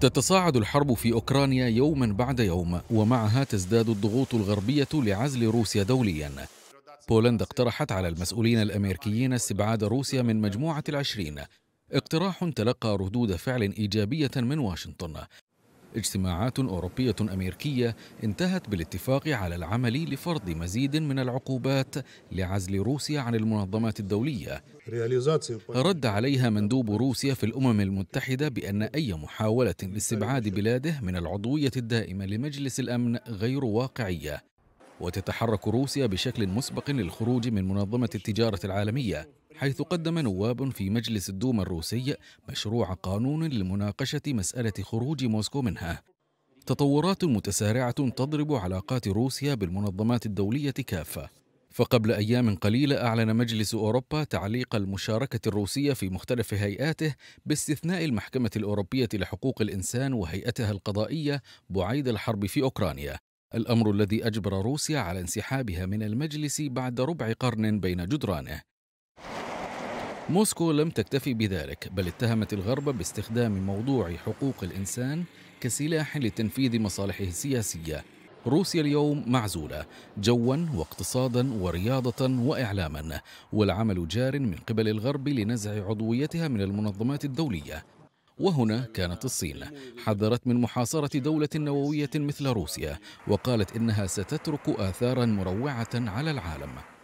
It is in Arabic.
تتصاعد الحرب في أوكرانيا يوما بعد يوم ومعها تزداد الضغوط الغربية لعزل روسيا دوليا بولندا اقترحت على المسؤولين الأمريكيين استبعاد روسيا من مجموعة العشرين اقتراح تلقى ردود فعل إيجابية من واشنطن اجتماعات أوروبية أمريكية انتهت بالاتفاق على العمل لفرض مزيد من العقوبات لعزل روسيا عن المنظمات الدولية رد عليها مندوب روسيا في الأمم المتحدة بأن أي محاولة لاستبعاد بلاده من العضوية الدائمة لمجلس الأمن غير واقعية وتتحرك روسيا بشكل مسبق للخروج من منظمة التجارة العالمية حيث قدم نواب في مجلس الدوما الروسي مشروع قانون لمناقشة مسألة خروج موسكو منها تطورات متسارعة تضرب علاقات روسيا بالمنظمات الدولية كافة فقبل أيام قليلة أعلن مجلس أوروبا تعليق المشاركة الروسية في مختلف هيئاته باستثناء المحكمة الأوروبية لحقوق الإنسان وهيئتها القضائية بعيد الحرب في أوكرانيا الأمر الذي أجبر روسيا على انسحابها من المجلس بعد ربع قرن بين جدرانه موسكو لم تكتفي بذلك بل اتهمت الغرب باستخدام موضوع حقوق الانسان كسلاح لتنفيذ مصالحه السياسيه روسيا اليوم معزولة جوا واقتصادا ورياضة وإعلاما والعمل جار من قبل الغرب لنزع عضويتها من المنظمات الدولية وهنا كانت الصين حذرت من محاصرة دولة نووية مثل روسيا وقالت إنها ستترك آثارا مروعة على العالم